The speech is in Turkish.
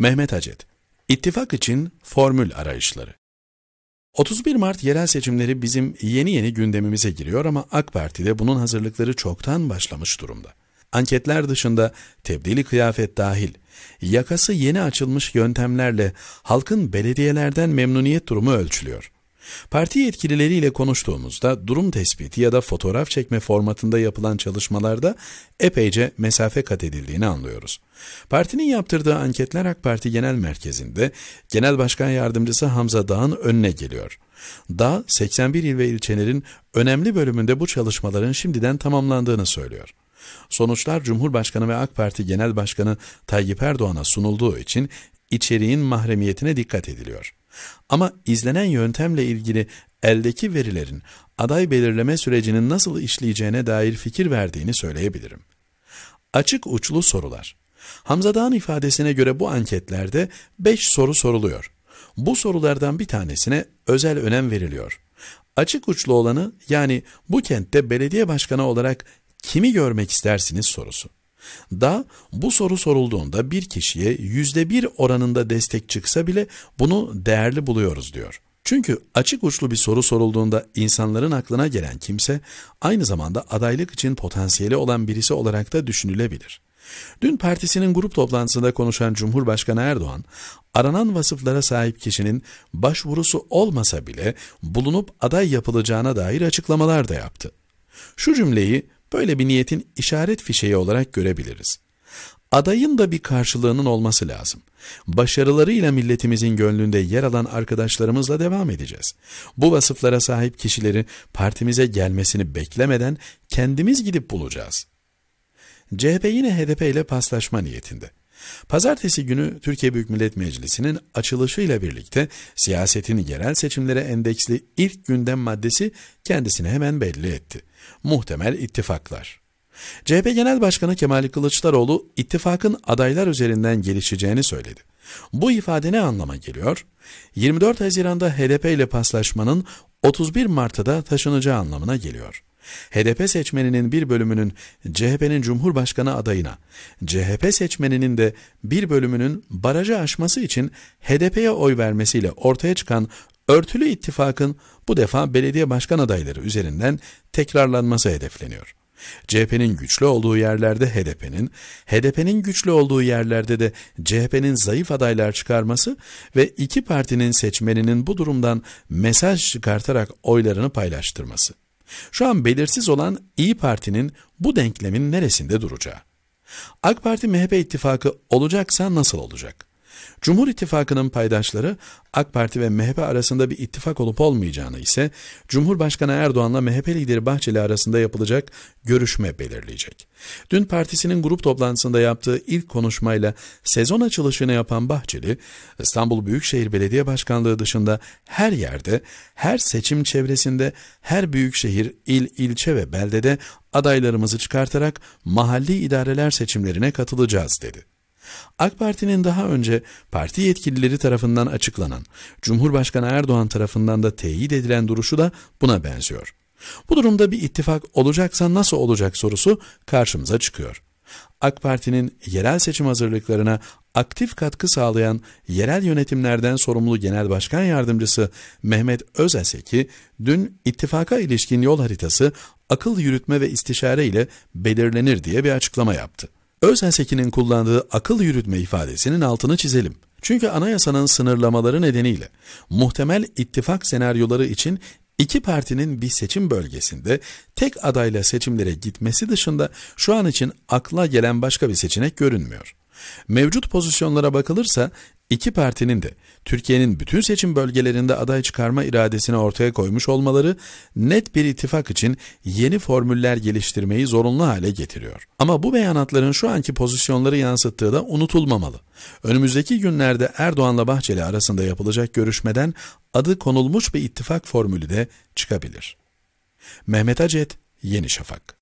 Mehmet Acet, İttifak için formül arayışları. 31 Mart yerel seçimleri bizim yeni yeni gündemimize giriyor ama AK Parti'de bunun hazırlıkları çoktan başlamış durumda. Anketler dışında tebdili kıyafet dahil, yakası yeni açılmış yöntemlerle halkın belediyelerden memnuniyet durumu ölçülüyor. Parti yetkilileriyle konuştuğumuzda durum tespiti ya da fotoğraf çekme formatında yapılan çalışmalarda epeyce mesafe kat edildiğini anlıyoruz. Partinin yaptırdığı anketler AK Parti Genel Merkezi'nde Genel Başkan Yardımcısı Hamza Dağ'ın önüne geliyor. Dağ, 81 il ve ilçelerin önemli bölümünde bu çalışmaların şimdiden tamamlandığını söylüyor. Sonuçlar Cumhurbaşkanı ve AK Parti Genel Başkanı Tayyip Erdoğan'a sunulduğu için içeriğin mahremiyetine dikkat ediliyor. Ama izlenen yöntemle ilgili eldeki verilerin aday belirleme sürecinin nasıl işleyeceğine dair fikir verdiğini söyleyebilirim. Açık uçlu sorular. Hamza Dağ'ın ifadesine göre bu anketlerde 5 soru soruluyor. Bu sorulardan bir tanesine özel önem veriliyor. Açık uçlu olanı yani bu kentte belediye başkanı olarak kimi görmek istersiniz sorusu. Da bu soru sorulduğunda bir kişiye yüzde bir oranında destek çıksa bile bunu değerli buluyoruz diyor. Çünkü açık uçlu bir soru sorulduğunda insanların aklına gelen kimse aynı zamanda adaylık için potansiyeli olan birisi olarak da düşünülebilir. Dün partisinin grup toplantısında konuşan Cumhurbaşkanı Erdoğan, aranan vasıflara sahip kişinin başvurusu olmasa bile bulunup aday yapılacağına dair açıklamalar da yaptı. Şu cümleyi böyle bir niyetin işaret fişeği olarak görebiliriz. Adayın da bir karşılığının olması lazım. Başarılarıyla milletimizin gönlünde yer alan arkadaşlarımızla devam edeceğiz. Bu vasıflara sahip kişileri partimize gelmesini beklemeden kendimiz gidip bulacağız. CHP yine HDP ile paslaşma niyetinde. Pazartesi günü Türkiye Büyük Millet Meclisi'nin açılışıyla birlikte siyasetin yerel seçimlere endeksli ilk gündem maddesi kendisini hemen belli etti. Muhtemel ittifaklar. CHP Genel Başkanı Kemal Kılıçdaroğlu ittifakın adaylar üzerinden gelişeceğini söyledi. Bu ifade ne anlama geliyor? 24 Haziran'da HDP ile paslaşmanın 31 Mart'ta da taşınacağı anlamına geliyor. HDP seçmeninin bir bölümünün CHP'nin Cumhurbaşkanı adayına, CHP seçmeninin de bir bölümünün barajı aşması için HDP'ye oy vermesiyle ortaya çıkan örtülü ittifakın bu defa belediye başkan adayları üzerinden tekrarlanması hedefleniyor. CHP'nin güçlü olduğu yerlerde HDP'nin, HDP'nin güçlü olduğu yerlerde de CHP'nin zayıf adaylar çıkarması ve iki partinin seçmeninin bu durumdan mesaj çıkartarak oylarını paylaştırması. Şu an belirsiz olan İyi Parti'nin bu denklemin neresinde duracağı. AK Parti MHP ittifakı olacaksa nasıl olacak? Cumhur İttifakı'nın paydaşları AK Parti ve MHP arasında bir ittifak olup olmayacağını ise Cumhurbaşkanı Erdoğan'la MHP lideri Bahçeli arasında yapılacak görüşme belirleyecek. Dün partisinin grup toplantısında yaptığı ilk konuşmayla sezon açılışını yapan Bahçeli, İstanbul Büyükşehir Belediye Başkanlığı dışında her yerde, her seçim çevresinde, her büyükşehir, il, ilçe ve beldede adaylarımızı çıkartarak mahalli idareler seçimlerine katılacağız dedi. AK Parti'nin daha önce parti yetkilileri tarafından açıklanan, Cumhurbaşkanı Erdoğan tarafından da teyit edilen duruşu da buna benziyor. Bu durumda bir ittifak olacaksa nasıl olacak sorusu karşımıza çıkıyor. AK Parti'nin yerel seçim hazırlıklarına aktif katkı sağlayan yerel yönetimlerden sorumlu Genel Başkan Yardımcısı Mehmet Özaseki dün ittifaka ilişkin yol haritası akıl yürütme ve istişare ile belirlenir diye bir açıklama yaptı. Sekin'in kullandığı akıl yürütme ifadesinin altını çizelim. Çünkü anayasanın sınırlamaları nedeniyle muhtemel ittifak senaryoları için iki partinin bir seçim bölgesinde tek adayla seçimlere gitmesi dışında şu an için akla gelen başka bir seçenek görünmüyor. Mevcut pozisyonlara bakılırsa İki partinin de Türkiye'nin bütün seçim bölgelerinde aday çıkarma iradesini ortaya koymuş olmaları net bir ittifak için yeni formüller geliştirmeyi zorunlu hale getiriyor. Ama bu beyanatların şu anki pozisyonları yansıttığı da unutulmamalı. Önümüzdeki günlerde Erdoğan'la Bahçeli arasında yapılacak görüşmeden adı konulmuş bir ittifak formülü de çıkabilir. Mehmet Acet, Yeni Şafak